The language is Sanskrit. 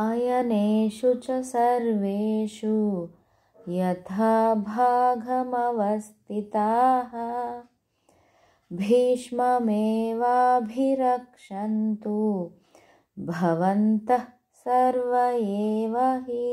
अयनेषु च सर्वेषु यथा भागमवस्थिताः भीष्ममेवाभिरक्षन्तु भवन्तः सर्व एव हि